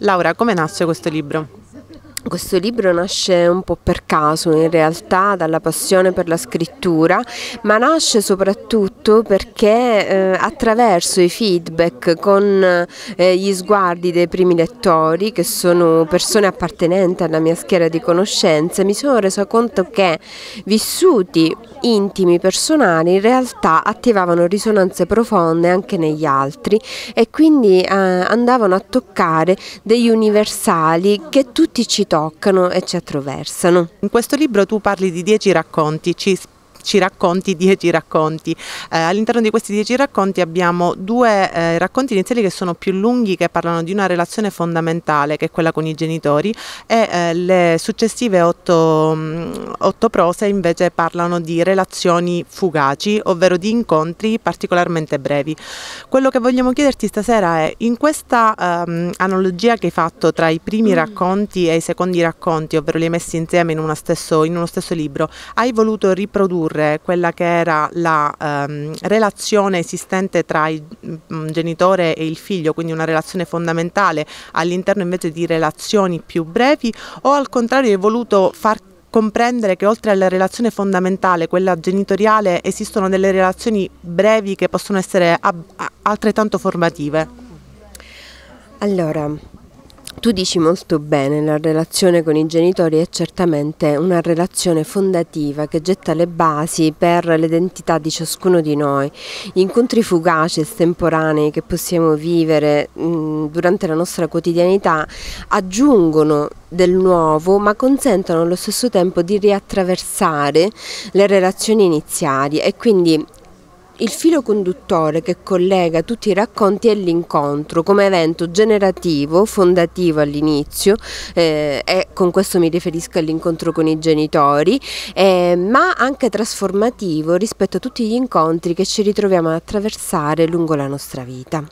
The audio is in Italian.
Laura, come nasce questo libro? Questo libro nasce un po' per caso in realtà dalla passione per la scrittura, ma nasce soprattutto perché eh, attraverso i feedback con eh, gli sguardi dei primi lettori, che sono persone appartenenti alla mia schiera di conoscenze, mi sono resa conto che vissuti intimi, personali, in realtà attivavano risonanze profonde anche negli altri e quindi eh, andavano a toccare degli universali che tutti ci toccano toccano e ci attraversano. In questo libro tu parli di dieci racconti, ci spieghi ci racconti dieci racconti. Eh, all'interno di questi dieci racconti abbiamo due eh, racconti iniziali che sono più lunghi, che parlano di una relazione fondamentale, che è quella con i genitori, e eh, le successive otto mm, prose invece parlano di relazioni fugaci, ovvero di incontri particolarmente brevi. Quello che vogliamo chiederti stasera è, in questa ehm, analogia che hai fatto tra i primi mm. racconti e i secondi racconti, ovvero li hai messi insieme in, stesso, in uno stesso libro, hai voluto riprodurre riprodurre quella che era la ehm, relazione esistente tra il mh, mm, genitore e il figlio, quindi una relazione fondamentale all'interno invece di relazioni più brevi o al contrario hai voluto far comprendere che oltre alla relazione fondamentale, quella genitoriale, esistono delle relazioni brevi che possono essere altrettanto formative? Allora, tu dici molto bene, la relazione con i genitori è certamente una relazione fondativa che getta le basi per l'identità di ciascuno di noi. Gli incontri fugaci, estemporanei che possiamo vivere mh, mm, durante la nostra quotidianità aggiungono del nuovo ma consentono allo stesso tempo di riattraversare le relazioni iniziali e quindi il filo conduttore che collega tutti i racconti è l'incontro come evento generativo, fondativo all'inizio, eh, e con questo mi riferisco all'incontro con i genitori, eh, ma anche trasformativo rispetto a tutti gli incontri che ci ritroviamo ad attraversare lungo la nostra vita.